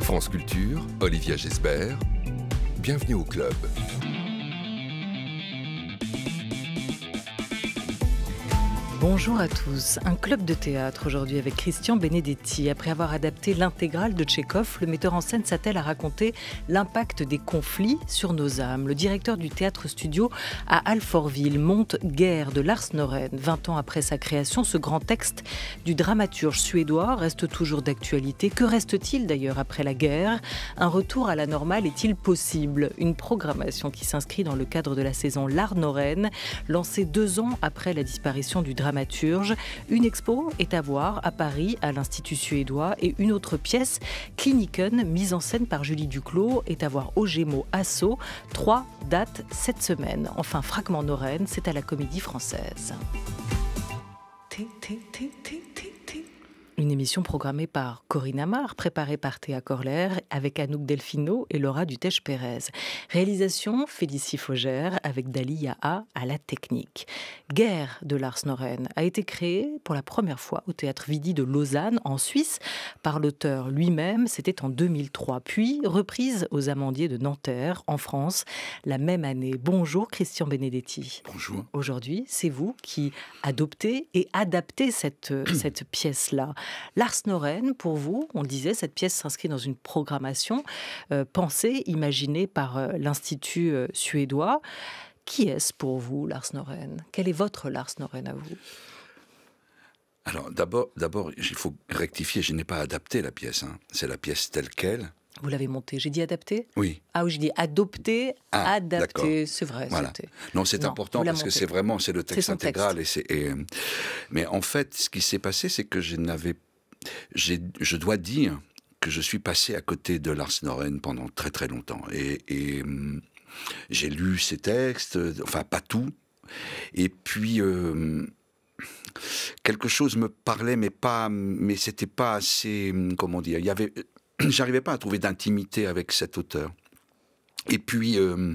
France Culture, Olivia Gesbert, bienvenue au club. Bonjour à tous. Un club de théâtre aujourd'hui avec Christian Benedetti. Après avoir adapté l'intégrale de Tchékov, le metteur en scène s'attelle à raconter l'impact des conflits sur nos âmes. Le directeur du théâtre studio à Alfortville monte Guerre de Lars Noren. 20 ans après sa création, ce grand texte du dramaturge suédois reste toujours d'actualité. Que reste-t-il d'ailleurs après la guerre Un retour à la normale est-il possible Une programmation qui s'inscrit dans le cadre de la saison L'Art Noren, lancée deux ans après la disparition du dramaturge une expo est à voir à Paris, à l'Institut suédois, et une autre pièce, Kliniken, mise en scène par Julie Duclos, est à voir au Gémeaux à Trois dates cette semaine. Enfin, Fragment Norène, c'est à la Comédie Française. Une émission programmée par Corinne Amar, préparée par Théa Corler, avec Anouk Delfino et Laura Dutèche-Pérez. Réalisation Félicie Faugère avec Dali Yaha à la technique. Guerre de Lars Noren a été créée pour la première fois au théâtre Vidi de Lausanne, en Suisse, par l'auteur lui-même. C'était en 2003, puis reprise aux Amandiers de Nanterre, en France, la même année. Bonjour Christian Benedetti. Bonjour. Aujourd'hui, c'est vous qui adoptez et adaptez cette euh, pièce-là. Lars Noren, pour vous, on disait, cette pièce s'inscrit dans une programmation euh, pensée, imaginée par euh, l'Institut euh, suédois. Qui est-ce pour vous, Lars Noren Quel est votre Lars Noren à vous alors d'abord, d'abord, il faut rectifier, je n'ai pas adapté la pièce. Hein. C'est la pièce telle qu'elle. Vous l'avez monté. J'ai dit adapté Oui. Ah oui, j'ai dit adopté, ah, adapté. C'est vrai. Non, c'est important parce que c'est vraiment c'est le texte intégral. Et et, euh, mais en fait, ce qui s'est passé, c'est que je n'avais. Je dois dire que je suis passé à côté de Lars Noren pendant très très longtemps. Et, euh, j'ai lu ses textes, enfin pas tout. Et puis. Euh, quelque chose me parlait, mais pas, mais c'était pas assez, comment dire. Il y avait, j'arrivais pas à trouver d'intimité avec cet auteur. Et puis, euh,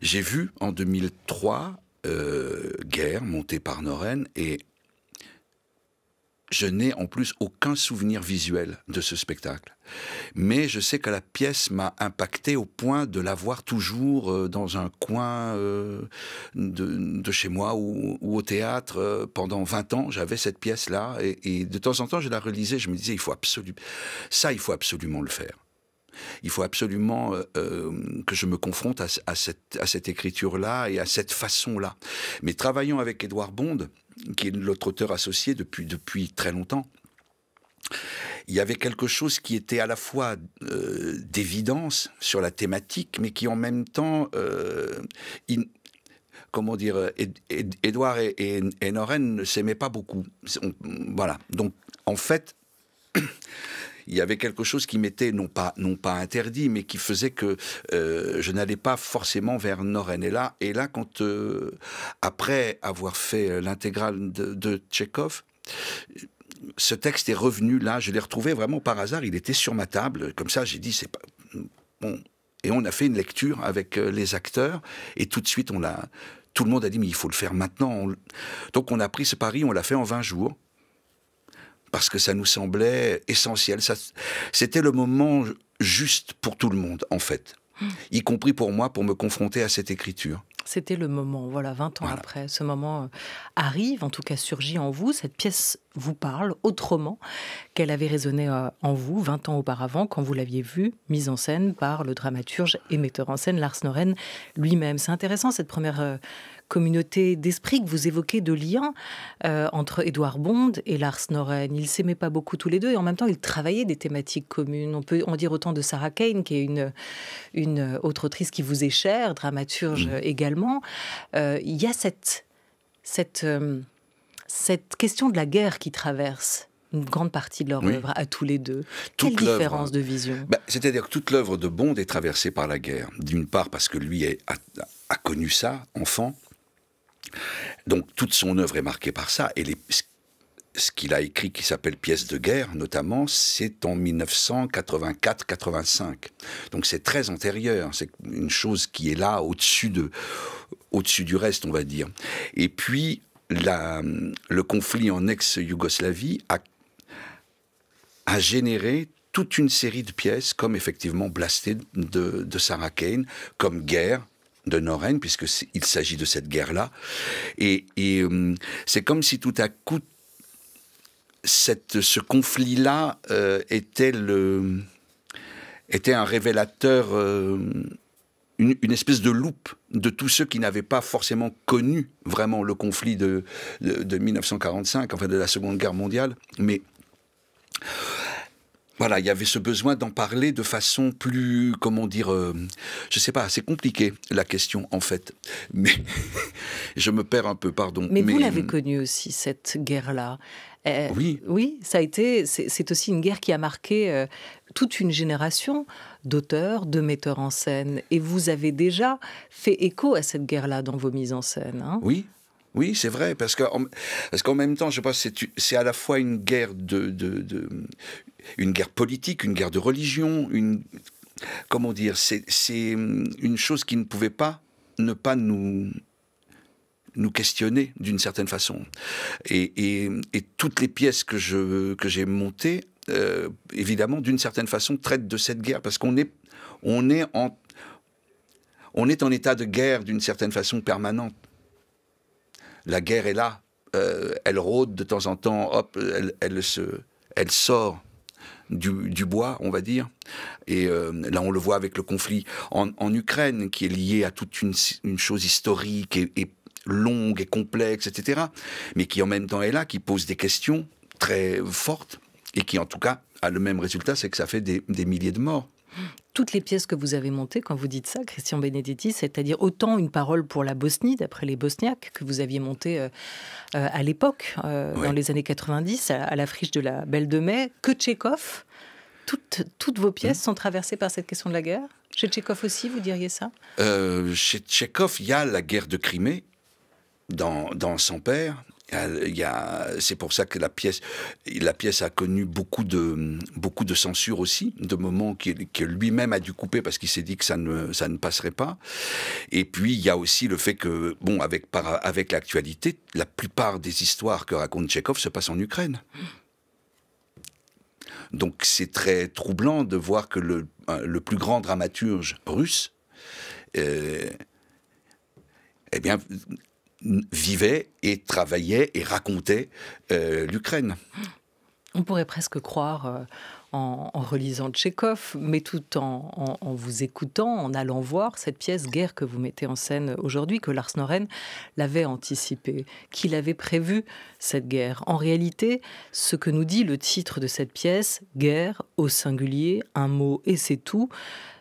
j'ai vu en 2003 euh, Guerre, monté par Noren, et je n'ai en plus aucun souvenir visuel de ce spectacle. Mais je sais que la pièce m'a impacté au point de l'avoir toujours euh, dans un coin euh, de, chez moi ou, au théâtre. Euh, pendant 20 ans, j'avais cette pièce-là et, de temps en temps, je la relisais. Je me disais, il faut absolument... Ça, il faut absolument le faire. Il faut absolument que je me confronte à, cette, à cette écriture-là et à cette façon-là. Mais travaillant avec Édouard Bond, qui est l'autre auteur associé depuis, depuis très longtemps, il y avait quelque chose qui était à la fois euh, d'évidence sur la thématique, mais qui en même temps, euh, comment dire, Édouard et, et, Noren ne s'aimaient pas beaucoup. voilà. Donc, en fait, il y avait quelque chose qui m'était non pas, non pas interdit, mais qui faisait que euh, je n'allais pas forcément vers Noren. Et là, quand, euh, après avoir fait euh, l'intégrale de, Tchékov, ce texte est revenu là, je l'ai retrouvé vraiment par hasard, il était sur ma table, comme ça j'ai dit, c'est pas... Bon. Et on a fait une lecture avec les acteurs, et tout de suite on l'a... Tout le monde a dit, mais il faut le faire maintenant. Donc on a pris ce pari, on l'a fait en 20 jours parce que ça nous semblait essentiel. ça C'était le moment juste pour tout le monde, en fait. Hmm. Y compris pour moi, pour me confronter à cette écriture. C'était le moment, voilà, 20 ans après. Ce moment euh, arrive, en tout cas surgit en vous. Cette pièce vous parle autrement qu'elle avait résonné euh, en vous 20 ans auparavant, quand vous l'aviez vue, mise en scène par le dramaturge et metteur en scène Lars Noren lui-même. C'est intéressant cette première euh, communauté d'esprit que vous évoquez, de liens euh, entre Édouard Bond et Lars Noren. Ils s'aimaient pas beaucoup tous les deux et en même temps ils travaillaient des thématiques communes. On peut en dire autant de Sarah Kane, qui est une, une autre autrice qui vous est chère, dramaturge mm. également. Euh, il y a cette, cette, euh, cette question de la guerre qui traverse une grande partie de leur œuvre à tous les deux. Toute Quelle différence de vision bah, C'est-à-dire que toute l'œuvre de Bond est traversée par la guerre. D'une part parce que lui a connu ça, enfant, donc toute son œuvre est marquée par ça. Et ce qu'il a écrit, qui s'appelle Pièces de guerre, notamment, c'est en 1984-85. Donc c'est très antérieur. C'est une chose qui est là, au-dessus de, au-dessus du reste, on va dire. Et puis le conflit en ex-Yougoslavie a, généré toute une série de pièces, comme effectivement Blasted de Sarah Kane, comme Guerre, de puisque puisqu'il s'agit de cette guerre-là. Et, euh, c'est comme si tout à coup, cette, ce conflit-là euh, était, un révélateur, euh, une, espèce de loupe de tous ceux qui n'avaient pas forcément connu vraiment le conflit de, de, de 1945, enfin de la Seconde Guerre mondiale. Mais voilà, il y avait ce besoin d'en parler de façon plus, comment dire, Je euh, je sais pas, c'est compliqué la question en fait. Mais je me perds un peu, pardon. Mais, vous l'avez connue aussi cette guerre-là. Euh, oui. Oui, ça a été. C'est aussi une guerre qui a marqué euh, toute une génération d'auteurs, de metteurs en scène. Et vous avez déjà fait écho à cette guerre-là dans vos mises en scène. Hein oui. Oui, c'est vrai, parce qu'en parce qu'en même temps, je pense c'est c'est à la fois une guerre de, de, de une guerre politique, une guerre de religion, une comment dire, c'est hum, une chose qui ne pouvait pas ne pas nous nous questionner d'une certaine façon. Et, toutes les pièces que j'ai montées, euh, évidemment, d'une certaine façon, traitent de cette guerre parce qu'on est on est en on est en état de guerre d'une certaine façon permanente. La guerre est là, euh, elle rôde de temps en temps, hop, elle, elle sort du, bois, on va dire. Et euh, là, on le voit avec le conflit en, Ukraine, qui est lié à toute une, chose historique et, longue et complexe, etc. Mais qui en même temps est là, qui pose des questions très fortes et qui, en tout cas, a le même résultat, c'est que ça fait des milliers de morts toutes les pièces que vous avez montées, quand vous dites ça, Christian Benedetti, c'est-à-dire autant une parole pour la Bosnie, d'après les Bosniaques, que vous aviez montées euh, euh, à l'époque, euh, dans les années 90, à, la friche de la Belle de Mai, que Tchékov. Toutes, toutes vos pièces hein sont traversées par cette question de la guerre Chez Tchékov aussi, vous diriez ça Chez Tchékov, il y a la guerre de Crimée, dans, dans, son père, c'est pour ça que la pièce, la pièce a connu beaucoup de, beaucoup de censure aussi, de moments que, lui-même a dû couper parce qu'il s'est dit que ça ne, ça ne passerait pas. Et puis, il y a aussi le fait que, bon, avec, par, avec l'actualité, la plupart des histoires que raconte Tchekhov se passent en Ukraine. Donc, c'est très troublant de voir que le, plus grand dramaturge russe, euh, eh bien, vivait et travaillait et racontait euh, l'Ukraine. On pourrait presque croire euh, en, relisant Tchékov, mais tout en, vous écoutant, en allant voir cette pièce Guerre que vous mettez en scène aujourd'hui, que Lars Noren l'avait anticipé, qu'il avait prévu cette guerre. En réalité, ce que nous dit le titre de cette pièce, Guerre au singulier, un mot et c'est tout,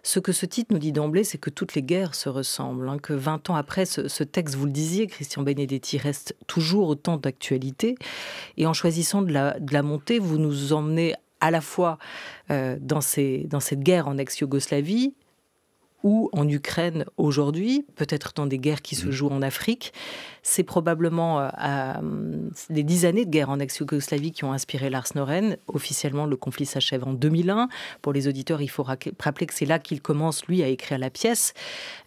ce que ce titre nous dit d'emblée, c'est que toutes les guerres se ressemblent, hein, que 20 ans après ce, texte, vous le disiez, Christian Benedetti, reste toujours autant d'actualité. Et en choisissant de la, de la monter, vous nous emmenez à la fois euh, dans, cette guerre en ex-Yougoslavie ou en Ukraine aujourd'hui, peut-être dans des guerres qui se mhm. jouent en Afrique. C'est probablement euh, hum, des les dix années de guerre en ex-Yougoslavie qui ont inspiré Lars Noren. Officiellement, le conflit s'achève en 2001. Pour les auditeurs, il faut rappeler que c'est là qu'il commence, lui, à écrire la pièce.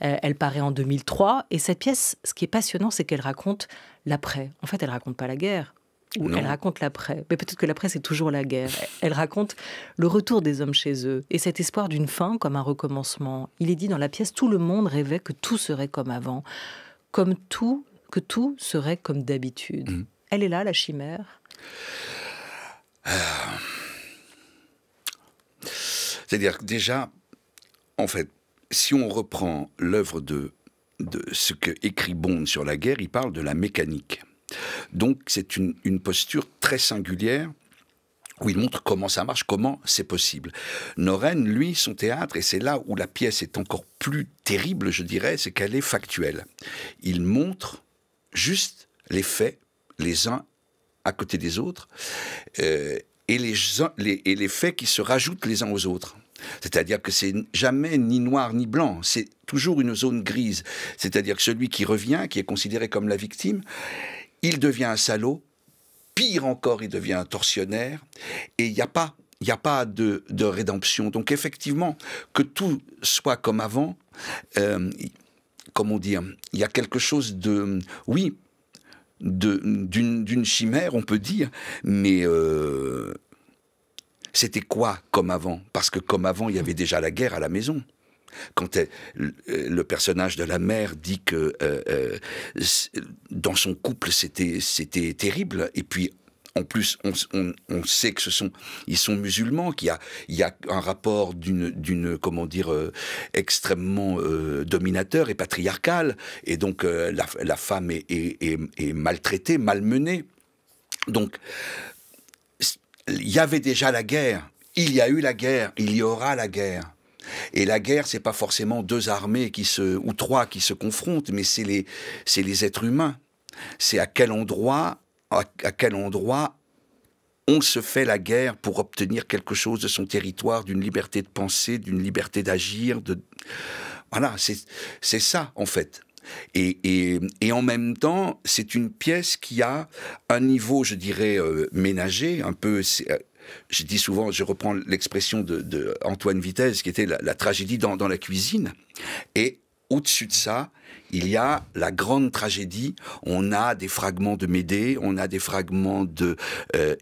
Euh, elle paraît en 2003. Et cette pièce, ce qui est passionnant, c'est qu'elle raconte l'après. En fait, elle raconte pas la guerre elle raconte l'après. Mais peut-être que l'après, c'est toujours la guerre. Elle raconte le retour des hommes chez eux et cet espoir d'une fin comme un recommencement. Il est dit dans la pièce, tout le monde rêvait que tout serait comme avant, comme tout, que tout serait comme d'habitude. Mm. Elle est là, la chimère. Euh. C'est-à-dire déjà, en fait, si on reprend l'œuvre de, de ce que écrit Bond sur la guerre, il parle de la mécanique. Donc c'est une, posture très singulière où il montre comment ça marche, comment c'est possible. Noren, lui, son théâtre, et c'est là où la pièce est encore plus terrible, je dirais, c'est qu'elle est factuelle. Il montre juste les faits, les uns à côté des autres, euh, et, et les faits qui se rajoutent les uns aux autres. C'est-à-dire que c'est jamais ni noir ni blanc, c'est toujours une zone grise. C'est-à-dire que celui qui revient, qui est considéré comme la victime, il devient un salaud, pire encore, il devient un tortionnaire, et il n'y a pas, a pas de, rédemption. Donc effectivement, que tout soit comme avant, euh, comment dire, hein, il y a quelque chose de, oui, d'une chimère, on peut dire, mais euh, c'était quoi comme avant Parce que comme avant, il y avait déjà la guerre à la maison. Quand le personnage de la mère dit que euh, euh, dans son couple c'était c'était terrible, et puis en plus, on, on, sait que ce sont, ils sont musulmans, qu'il y a, il y a un rapport d'une, comment dire, euh, extrêmement dominateur et patriarcal. Et donc, la, la, femme est, est, maltraitée, malmenée. Donc, il y avait déjà la guerre. Il y a eu la guerre. Il y aura la guerre. Et la guerre, c'est pas forcément deux armées qui se, ou trois qui se confrontent, mais c'est les, les êtres humains. C'est à quel endroit, à, quel endroit on se fait la guerre pour obtenir quelque chose de son territoire, d'une liberté de penser, d'une liberté d'agir. De... Voilà, c'est ça en fait. Et, et, et en même temps, c'est une pièce qui a un niveau, je dirais, euh, ménager, un peu je dis souvent, je reprends l'expression de, Antoine Vitesse, qui était la, tragédie dans, la cuisine. Et au-dessus de ça, il y a la grande tragédie. On a des fragments de Médée, on a des fragments de euh,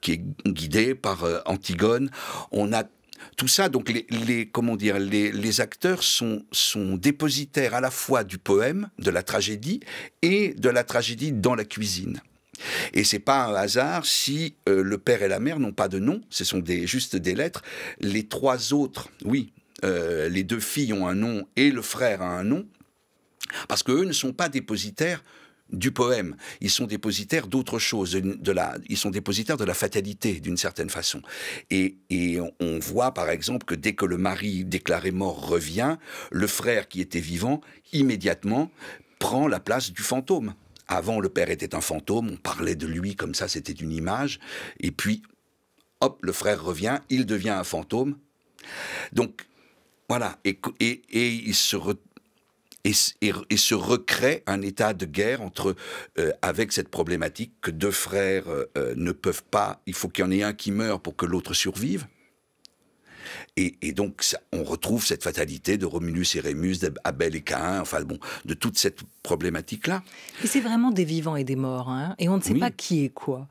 qui est guidé par euh, Antigone. On a tout ça, donc les, comment dire, les, acteurs sont dépositaires à la fois du poème, de la tragédie et de la tragédie dans la cuisine. Et c'est pas un hasard si euh, le père et la mère n'ont pas de nom, ce sont des, juste des lettres. Les trois autres, oui, euh, les deux filles ont un nom et le frère a un nom, parce qu'eux ne sont pas dépositaires du poème. Ils sont dépositaires d'autre chose, de la, ils sont dépositaires de la fatalité, d'une certaine façon. et, on voit, par exemple, que dès que le mari déclaré mort revient, le frère qui était vivant, immédiatement, prend la place du fantôme. Avant, le père était un fantôme, on parlait de lui comme ça, c'était une image. Et puis, hop, le frère revient, il devient un fantôme. Donc, voilà, et, et, il se se recrée un état de guerre entre, euh, avec cette problématique que deux frères euh, euh, ne peuvent pas, il faut qu'il y en ait un qui meure pour que l'autre survive. Et, donc, on retrouve cette fatalité de Romulus et Rémus, d'Abel et Caïn, enfin bon, de toute cette problématique-là. Et c'est vraiment des vivants et des morts, hein. et on ne sait pas qui est quoi.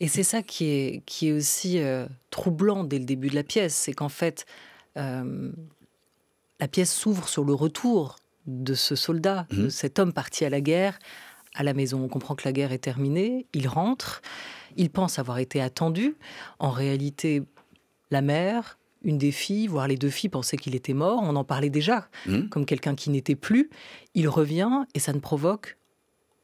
Et c'est ça qui est, qui est aussi euh, troublant dès le début de la pièce, c'est qu'en fait, euh, la pièce s'ouvre sur le retour de ce soldat, de mmh. cet homme parti à la guerre, à la maison. On comprend que la guerre est terminée, il rentre, il pense avoir été attendu. En réalité, la mère, une des filles, voire les deux filles, pensaient qu'il était mort. On en parlait déjà hmm. comme quelqu'un qui n'était plus. Il revient et ça ne provoque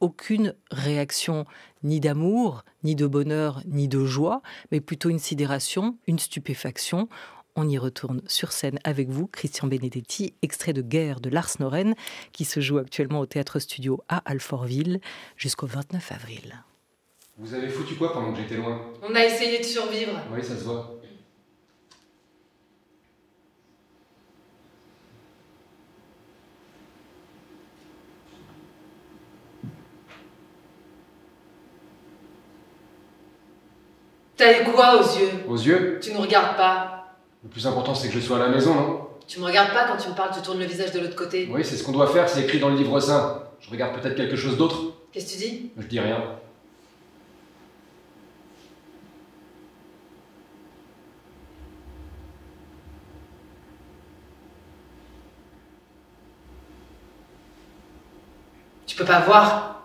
aucune réaction ni d'amour, ni de bonheur, ni de joie, mais plutôt une sidération, une stupéfaction. On y retourne sur scène avec vous, Christian Benedetti, extrait de Guerre de Lars Noren, qui se joue actuellement au Théâtre Studio à Alfortville jusqu'au 29 avril. Vous avez foutu quoi pendant que j'étais loin On a essayé de survivre. Oui, ça se voit. T'as quoi aux yeux Aux yeux Tu me regardes pas. Le plus important, c'est que je sois à la maison, non hein. Tu me regardes pas quand tu me parles, tu tournes le visage de l'autre côté. Oui, c'est ce qu'on doit faire, c'est écrit dans le livre saint. Je regarde peut-être quelque chose d'autre. Qu'est-ce que tu dis Je dis rien. Tu peux pas voir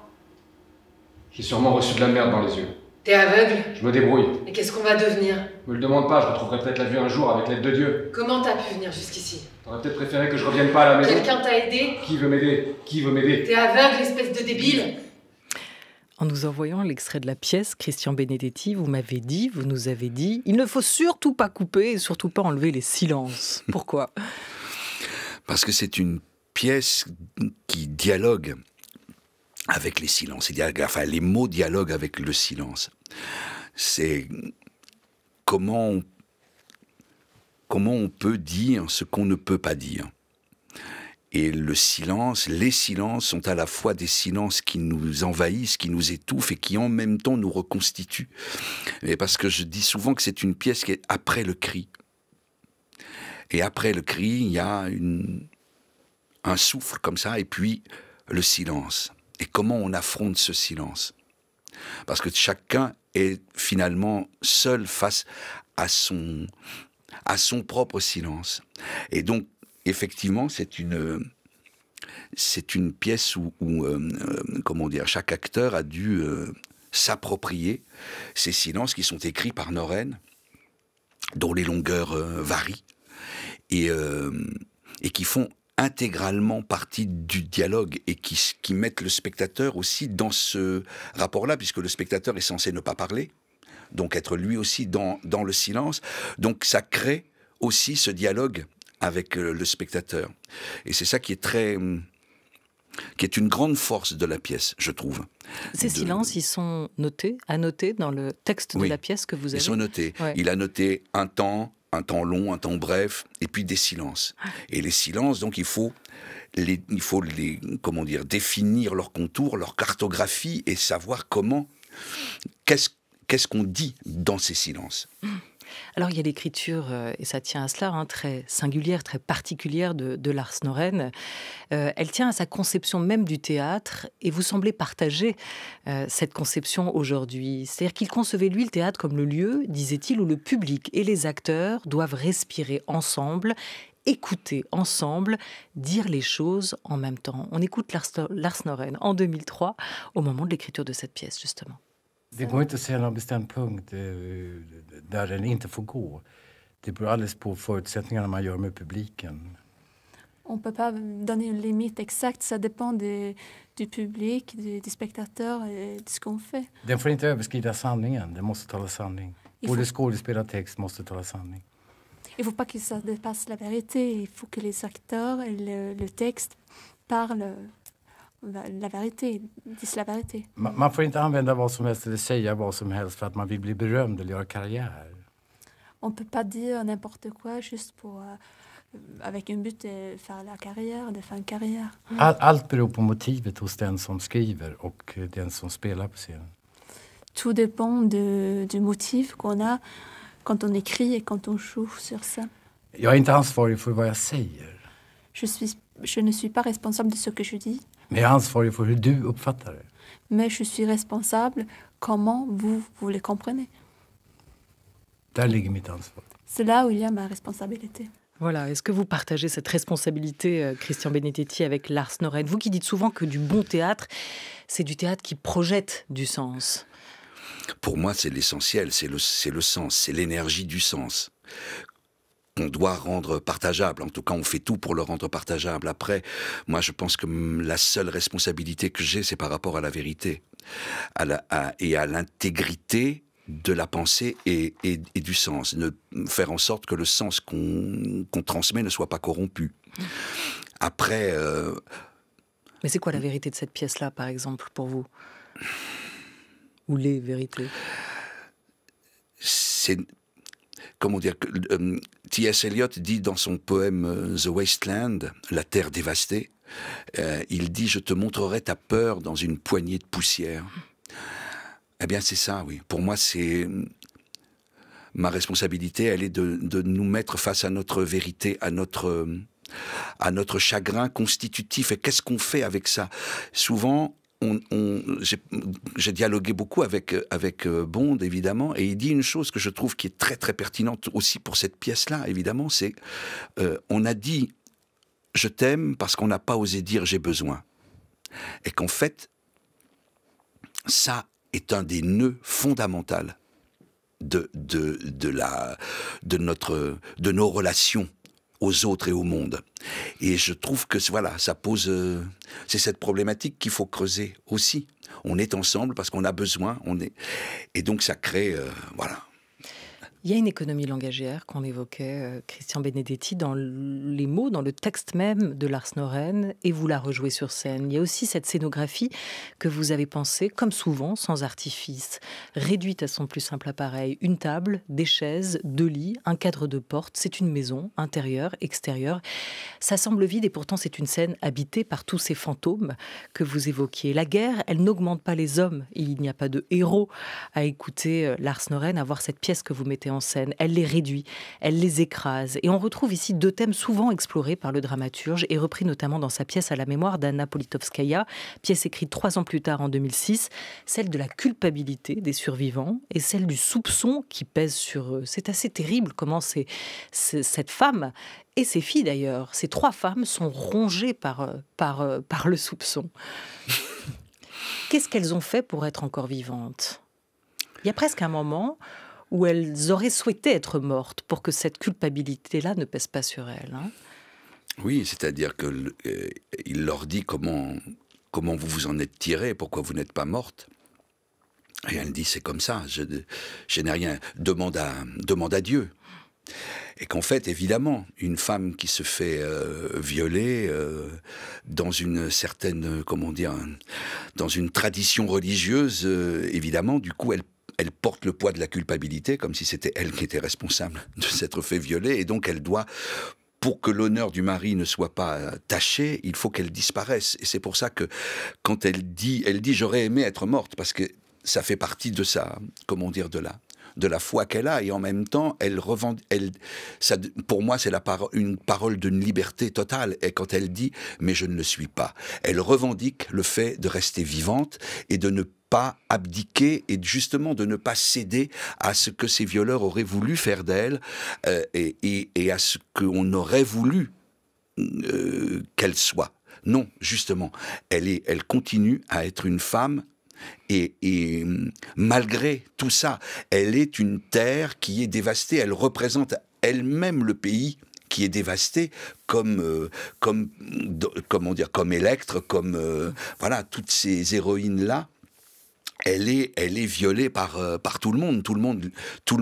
J'ai sûrement reçu de la merde dans les yeux. T'es aveugle Je me débrouille. Et qu'est-ce qu'on va devenir Me le demande pas, je retrouverai peut-être la vue un jour avec l'aide de Dieu. Comment t'as pu venir jusqu'ici T'aurais peut-être préféré que je revienne pas à la maison. Quelqu'un t'a aidé Qui veut m'aider Qui veut m'aider T'es aveugle, espèce de débile en nous envoyant l'extrait de la pièce, Christian Benedetti, vous m'avez dit, vous nous avez dit, il ne faut surtout pas couper et surtout pas enlever les silences. Pourquoi Parce que c'est une pièce qui dialogue avec les silences. Enfin, les mots dialoguent avec le silence. C'est comment on, comment on peut dire ce qu'on ne peut pas dire. Et le silence, les silences sont à la fois des silences qui nous envahissent, qui nous étouffent et qui en même temps nous reconstituent. Et parce que je dis souvent que c'est une pièce qui est après le cri. Et après le cri, il y a un souffle comme ça et puis le silence comment on affronte ce silence. Parce que chacun est finalement seul face à son, à son propre silence. Et donc, effectivement, c'est une, c'est une pièce où, euh, euh, comment dire, chaque acteur a dû euh, s'approprier ces silences qui sont écrits par Noren, dont les longueurs varient, et, et qui font intégralement partie du dialogue et qui, qui mettent le spectateur aussi dans ce rapport-là, puisque le spectateur est censé ne pas parler, donc être lui aussi dans, dans le silence. Donc ça crée aussi ce dialogue avec euh, le spectateur. Et c'est ça qui est très hum, qui est une grande force de la pièce, je trouve. Ces silences, ils sont notés, annotés dans le texte de la pièce que vous avez. Ils sont notés. Il a noté un temps, un temps long, un temps bref, et puis des silences. Et les silences, donc il faut il faut les, comment dire, définir leurs contours, leur cartographie et savoir comment, qu'est-ce qu'on dit dans ces silences. Mmh. Alors il y a l'écriture, euh, et ça tient à cela, hein, très singulière, très particulière de, Lars Noren. Euh, elle tient à sa conception même du théâtre, et vous semblez partager euh, cette conception aujourd'hui. C'est-à-dire qu'il concevait, lui, le théâtre comme le lieu, disait-il, où le public et les acteurs doivent respirer ensemble écouter ensemble, dire les choses en même temps. On écoute Lars, Lars Noren en 2003, au moment de l'écriture de cette pièce, justement. där den inte får gå. Det beror alldeles på förutsättningarna man gör med publiken. On ne peut pas donner une limite exacte, ça dépend des, du public, des, des spectateurs et de ce qu'on fait. Den får inte överskrida sanningen, den måste tala sanning. Både faut... och text måste tala sanning. Il ne faut pas que ça dépasse la vérité, il faut que les acteurs et le, le texte parlent la vérité, dis la vérité. Man, man, får inte använda vad som helst eller säga vad som helst för att man vill bli berömd eller göra karriär. On peut pas dire n'importe quoi juste pour euh, avec un but de faire la carrière, de faire en carrière. All, allt beror på motivet hos den som skriver och eh, den som spelar på scenen. Tout dépend de, du motif qu'on a quand on écrit et quand on joue sur scène. Jag är inte ansvarig för vad jag säger. Je, suis, je ne suis pas responsable de ce que je dis. Mais je suis responsable comment vous, les comprenez. C'est là où il y a ma responsabilité. Voilà, est-ce que vous partagez cette responsabilité, euh, Christian Benetetti, avec Lars Noren Vous qui dites souvent que du bon théâtre, c'est du théâtre qui projette du sens. Pour moi, c'est l'essentiel, c'est le, le sens, c'est l'énergie du sens qu'on doit rendre partageable. En tout cas, on fait tout pour le rendre partageable. Après, moi, je pense que la seule responsabilité que j'ai, c'est par rapport à la vérité à la, et à l'intégrité de la pensée et, du sens. Ne faire en sorte que le sens qu'on transmet ne soit pas corrompu. Après. Euh, Mais c'est quoi la vérité de cette pièce-là, par exemple, pour vous Ou les vérités C'est comment dire, euh, T.S. Eliot dit dans son poème euh, The Wasteland, La Terre dévastée, euh, il dit Je te montrerai ta peur dans une poignée de poussière. Eh bien, c'est ça, oui. Pour moi, c'est. Mm, ma responsabilité, elle est de, nous mettre face à notre vérité, à notre, à notre chagrin constitutif. Et qu'est-ce qu'on fait avec ça Souvent, on, j'ai dialogué beaucoup avec, avec euh, Bond, évidemment, et il dit une chose que je trouve qui est très très pertinente aussi pour cette pièce-là, évidemment, c'est qu'on euh, on a dit je t'aime parce qu'on n'a pas osé dire j'ai besoin. Et qu'en fait, ça est un des nœuds fondamentaux de, de, de, la, de, notre, de nos relations aux autres et au monde. Et je trouve que voilà, ça pose, euh, c'est cette problématique qu'il faut creuser aussi. On est ensemble parce qu'on a besoin, on est, et donc ça crée, euh, voilà. Il y a une économie langagière qu'on évoquait, euh, Christian Benedetti, dans les mots, dans le texte même de Lars Noren, et vous la rejouez sur scène. Il y a aussi cette scénographie que vous avez pensée, comme souvent, sans artifice, réduite à son plus simple appareil. Une table, des chaises, deux lits, un cadre de porte, c'est une maison, intérieure, extérieure. Ça semble vide et pourtant c'est une scène habitée par tous ces fantômes que vous évoquiez. La guerre, elle n'augmente pas les hommes, il n'y a pas de héros à écouter euh, Lars Noren, à voir cette pièce que vous mettez scène, elle les réduit, elle les écrase. Et on retrouve ici deux thèmes souvent explorés par le dramaturge et repris notamment dans sa pièce à la mémoire d'Anna Politkovskaya, pièce écrite trois ans plus tard en 2006, celle de la culpabilité des survivants et celle du soupçon qui pèse sur eux. C'est assez terrible comment c'est cette femme et ses filles d'ailleurs, ces trois femmes sont rongées par, euh, par, euh, par le soupçon. Qu'est-ce qu'elles ont fait pour être encore vivantes Il y a presque un moment où elles auraient souhaité être mortes pour que cette culpabilité-là ne pèse pas sur elles. Hein. Oui, c'est-à-dire qu'il euh, leur dit comment, comment vous vous en êtes tiré, pourquoi vous n'êtes pas morte. Et elle dit, c'est comme ça, je, n'ai rien. Demande à, demande à Dieu. Et qu'en fait, évidemment, une femme qui se fait euh, violer euh, dans une certaine, comment dire, dans une tradition religieuse, évidemment, du coup, elle elle porte le poids de la culpabilité, comme si c'était elle qui était responsable de s'être fait violer, et donc elle doit pour que l'honneur du mari ne soit pas euh, taché, il faut qu'elle disparaisse. Et c'est pour ça que quand elle dit, elle dit j'aurais aimé être morte, parce que ça fait partie de ça, comment dire, de la, de la foi qu'elle a. Et en même temps, elle revend, elle, ça, pour moi, c'est la une parole d'une liberté totale. Et quand elle dit mais je ne le suis pas, elle revendique le fait de rester vivante et de ne pas abdiquer et justement de ne pas céder à ce que ces violeurs auraient voulu faire d'elle euh, et, à ce qu'on aurait voulu euh, qu'elle soit. Non, justement, elle, est, elle continue à être une femme et, hum, malgré tout ça, elle est une terre qui est dévastée. Elle représente elle-même le pays qui est dévasté, comme euh, comme comment dire, comme électre comme voilà toutes ces héroïnes là elle est, violée par, euh, tout le monde. Tout le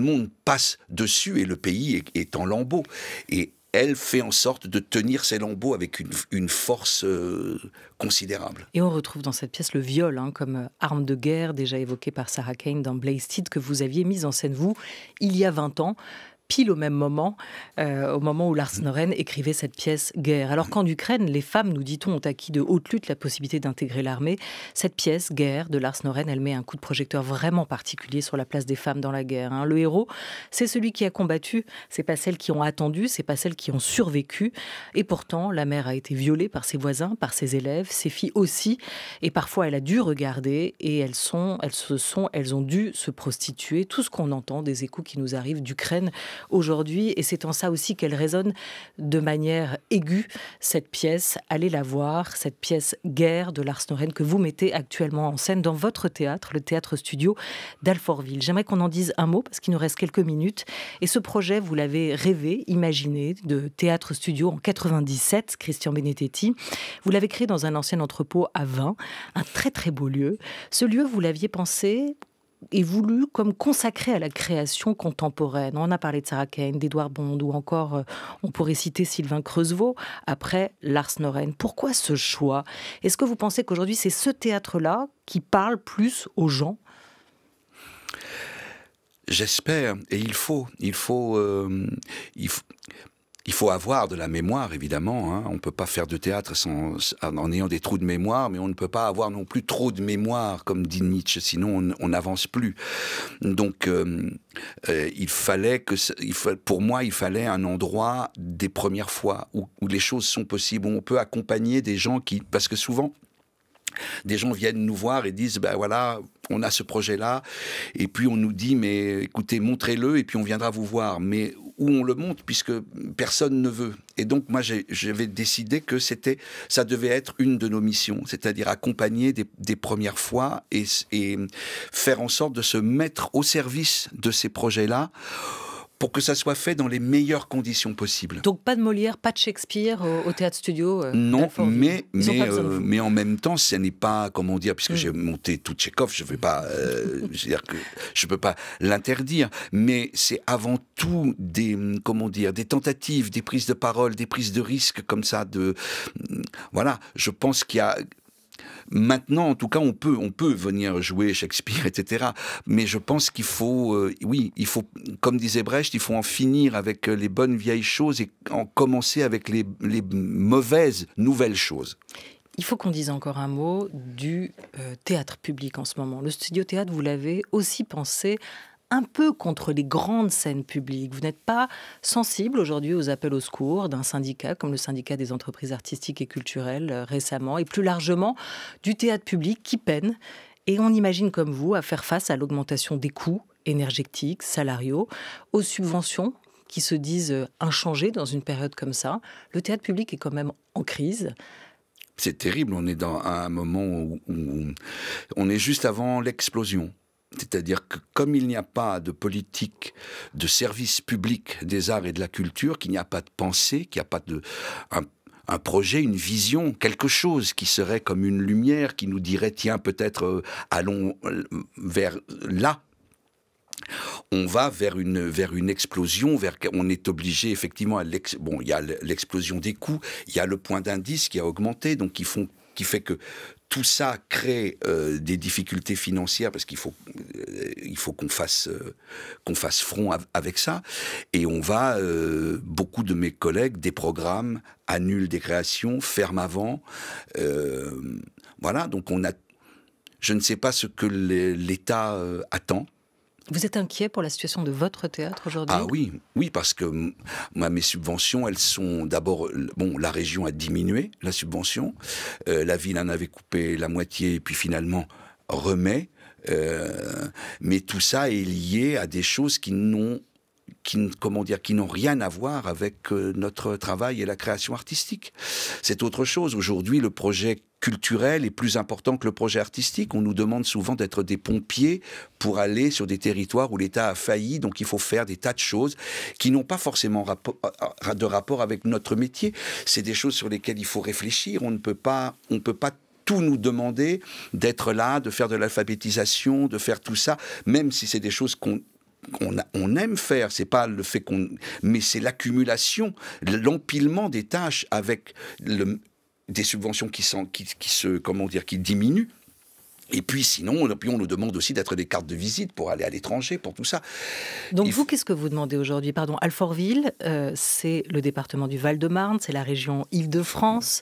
monde, passe dessus et le pays est, en lambeaux. Et elle fait en sorte de tenir ses lambeaux avec une, force euh, considérable. Et on retrouve dans cette pièce le viol hein, comme euh, arme de guerre, déjà évoquée par Sarah Kane dans Blasted, que vous aviez mise en scène, vous, il y a 20 ans pile au même moment, euh, au moment où Lars Noren écrivait cette pièce Guerre. Alors qu'en Ukraine, les femmes, nous dit-on, ont acquis de haute lutte la possibilité d'intégrer l'armée, cette pièce Guerre de Lars Noren, elle met un coup de projecteur vraiment particulier sur la place des femmes dans la guerre. Hein. Le héros, c'est celui qui a combattu, c'est pas celles qui ont attendu, c'est pas celles qui ont survécu. Et pourtant, la mère a été violée par ses voisins, par ses élèves, ses filles aussi, et parfois elle a dû regarder et elles sont, elles se sont, elles ont dû se prostituer. Tout ce qu'on entend des échos qui nous arrivent d'Ukraine aujourd'hui. Et c'est en ça aussi qu'elle résonne de manière aiguë, cette pièce. Allez la voir, cette pièce Guerre de Lars Norén que vous mettez actuellement en scène dans votre théâtre, le théâtre studio d'Alfortville. J'aimerais qu'on en dise un mot parce qu'il nous reste quelques minutes. Et ce projet, vous l'avez rêvé, imaginé, de théâtre studio en 97, Christian Benetetti. Vous l'avez créé dans un ancien entrepôt à Vin, un très très beau lieu. Ce lieu, vous l'aviez pensé est voulu comme consacré à la création contemporaine. On a parlé de Sarah Kane, d'Edouard Bond, ou encore euh, on pourrait citer Sylvain Creusevaux, après Lars Noren. Pourquoi ce choix Est-ce que vous pensez qu'aujourd'hui c'est ce théâtre-là qui parle plus aux gens J'espère, et il faut, il faut, euh, il faut, il faut avoir de la mémoire, évidemment. Hein. On ne peut pas faire de théâtre sans, en ayant des trous de mémoire, mais on ne peut pas avoir non plus trop de mémoire, comme dit Nietzsche, sinon on n'avance plus. Donc, euh, euh, il fallait que, pour moi, il fallait un endroit des premières fois où, les choses sont possibles, où on peut accompagner des gens qui, parce que souvent, des gens viennent nous voir et disent ben voilà on a ce projet là et puis on nous dit mais écoutez montrez-le et puis on viendra vous voir mais où on le monte, puisque personne ne veut. Et donc, moi, j'avais décidé que c'était, ça devait être une de nos missions, c'est-à-dire accompagner des, premières fois et, faire en sorte de se mettre au service de ces projets-là pour que ça soit fait dans les meilleures conditions possibles. Donc pas de Molière, pas de Shakespeare euh, au, théâtre studio euh, Non, mais, euh, mais, en même temps, ce n'est pas, comment dire, puisque mm. j'ai monté tout Tchekhov, je vais pas, dire que je peux pas l'interdire, mais c'est avant tout des, mm, comment dire, des tentatives, des prises de parole, des prises de risques comme ça, de, mm, voilà, je pense qu'il y a Maintenant, en tout cas, on peut, on peut venir jouer Shakespeare, etc. Mais je pense qu'il faut, euh, oui, il faut, comme disait Brecht, il faut en finir avec euh, les bonnes vieilles choses et en commencer avec les, mauvaises nouvelles choses. Il faut qu'on dise encore un mot du euh, théâtre public en ce moment. Le studio théâtre, vous l'avez aussi pensé un peu contre les grandes scènes publiques. Vous n'êtes pas sensible aujourd'hui aux appels au secours d'un syndicat comme le syndicat des entreprises artistiques et culturelles euh, récemment, et plus largement du théâtre public qui peine. Et on imagine comme vous à faire face à l'augmentation des coûts énergétiques, salariaux, aux subventions qui se disent inchangées dans une période comme ça. Le théâtre public est quand même en crise. C'est terrible, on est dans un moment où on est juste avant l'explosion c'est-à-dire que comme il n'y a pas de politique de service public des arts et de la culture, qu'il n'y a pas de pensée, qu'il n'y a pas de, un, projet, une vision, quelque chose qui serait comme une lumière qui nous dirait tiens peut-être euh, allons euh, vers là. On va vers une, vers une explosion, vers, on est obligé effectivement à bon, il y a l'explosion des coûts, il y a le point d'indice qui a augmenté, donc qui font qui fait que tout ça crée euh, des difficultés financières parce qu'il faut euh, il faut qu'on fasse euh, qu'on fasse front avec ça et on va beaucoup de mes collègues des programmes annulent des créations ferment avant voilà donc on a je ne sais pas ce que l'État attend vous êtes inquiet pour la situation de votre théâtre aujourd'hui Ah oui, oui, parce que hum, mes subventions, elles sont d'abord. Bon, la région a diminué la subvention. Euh, la ville en avait coupé la moitié, puis finalement remet. Euh, mais tout ça est lié à des choses qui n'ont qui, comment dire, qui n'ont rien à voir avec euh, notre travail et la création artistique. C'est autre chose. Aujourd'hui, le projet culturel est plus important que le projet artistique. On nous demande souvent d'être des pompiers pour aller sur des territoires où l'État a failli, donc il faut faire des tas de choses qui n'ont pas forcément euh, de rapport avec notre métier. C'est des choses sur lesquelles il faut réfléchir. On ne peut pas, on peut pas tout nous demander d'être là, de faire de l'alphabétisation, de faire tout ça, même si c'est des choses qu'on on, aime faire, c'est pas le fait qu'on, mais c'est l'accumulation, l'empilement des tâches avec des subventions qui, sont, qui, se, comment dire, qui diminuent. Et puis sinon, puis on nous demande aussi d'être des cartes de visite pour aller à l'étranger, pour tout ça. Donc vous, qu'est-ce que vous demandez aujourd'hui Pardon, Alfortville, euh, c'est le département du Val-de-Marne, c'est la région Île-de-France.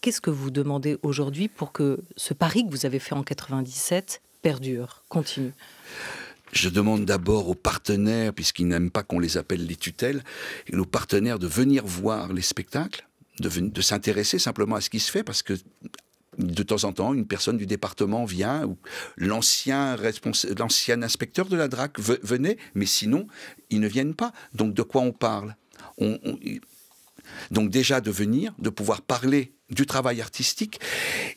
Qu'est-ce que vous demandez aujourd'hui pour que ce pari que vous avez fait en 97 perdure, continue je demande d'abord aux partenaires, puisqu'ils n'aiment pas qu'on les appelle les tutelles, et aux partenaires de venir voir les spectacles, de, s'intéresser simplement à ce qui se fait, parce que de temps en temps, une personne du département vient, ou l'ancien inspecteur de la DRAC venait, mais sinon, ils ne viennent pas. Donc de quoi on parle donc déjà de venir, de pouvoir parler du travail artistique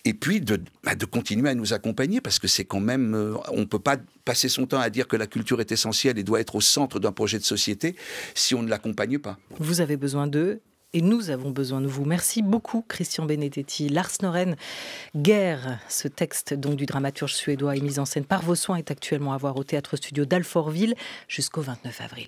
et puis de, bah, continuer à nous accompagner parce que c'est quand même, euh, on ne peut pas passer son temps à dire que la culture est essentielle et doit être au centre d'un projet de société si on ne l'accompagne pas. Vous avez besoin d'eux et nous avons besoin de vous. Merci beaucoup, Christian Benedetti. Lars Noren, Guerre, ce texte donc du dramaturge suédois et mis en scène par vos soins est actuellement à voir au Théâtre Studio d'Alfortville jusqu'au 29 avril.